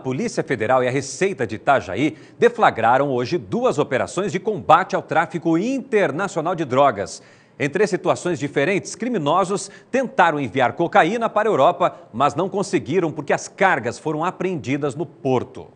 A Polícia Federal e a Receita de Itajaí deflagraram hoje duas operações de combate ao tráfico internacional de drogas. Em três situações diferentes, criminosos tentaram enviar cocaína para a Europa, mas não conseguiram porque as cargas foram apreendidas no porto.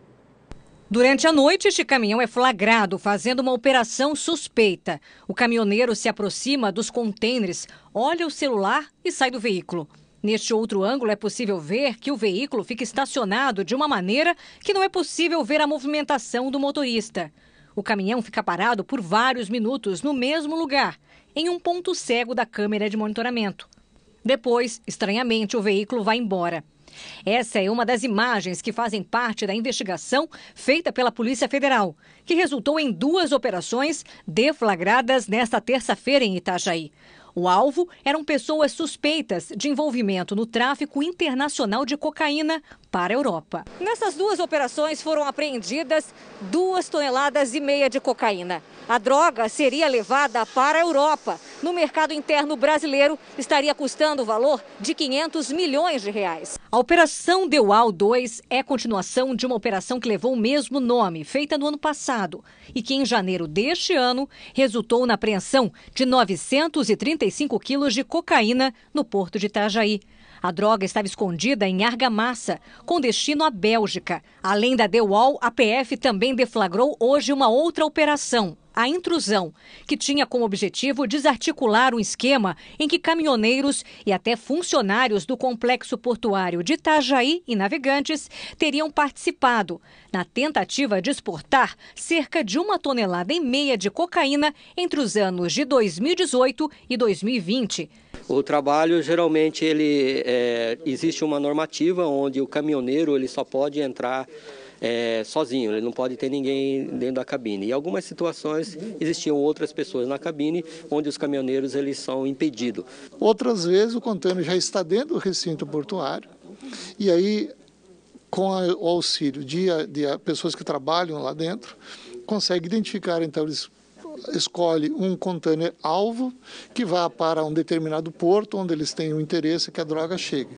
Durante a noite, este caminhão é flagrado fazendo uma operação suspeita. O caminhoneiro se aproxima dos contêineres, olha o celular e sai do veículo. Neste outro ângulo, é possível ver que o veículo fica estacionado de uma maneira que não é possível ver a movimentação do motorista. O caminhão fica parado por vários minutos no mesmo lugar, em um ponto cego da câmera de monitoramento. Depois, estranhamente, o veículo vai embora. Essa é uma das imagens que fazem parte da investigação feita pela Polícia Federal, que resultou em duas operações deflagradas nesta terça-feira em Itajaí. O alvo eram pessoas suspeitas de envolvimento no tráfico internacional de cocaína para a Europa. Nessas duas operações foram apreendidas duas toneladas e meia de cocaína. A droga seria levada para a Europa no mercado interno brasileiro estaria custando o valor de 500 milhões de reais. A operação Deual 2 é continuação de uma operação que levou o mesmo nome, feita no ano passado, e que em janeiro deste ano resultou na apreensão de 935 quilos de cocaína no porto de Itajaí. A droga estava escondida em argamassa, com destino à Bélgica. Além da Deual, a PF também deflagrou hoje uma outra operação, a intrusão, que tinha como objetivo desarticular um esquema em que caminhoneiros e até funcionários do complexo portuário de Itajaí e navegantes teriam participado na tentativa de exportar cerca de uma tonelada e meia de cocaína entre os anos de 2018 e 2020. O trabalho geralmente ele é, existe uma normativa onde o caminhoneiro ele só pode entrar é, sozinho, ele não pode ter ninguém dentro da cabine. E algumas situações existiam outras pessoas na cabine, onde os caminhoneiros eles são impedidos. Outras vezes o contêiner já está dentro do recinto portuário e aí com a, o auxílio de, de pessoas que trabalham lá dentro consegue identificar então eles escolhe um contêiner alvo que vá para um determinado porto onde eles têm o interesse que a droga chegue.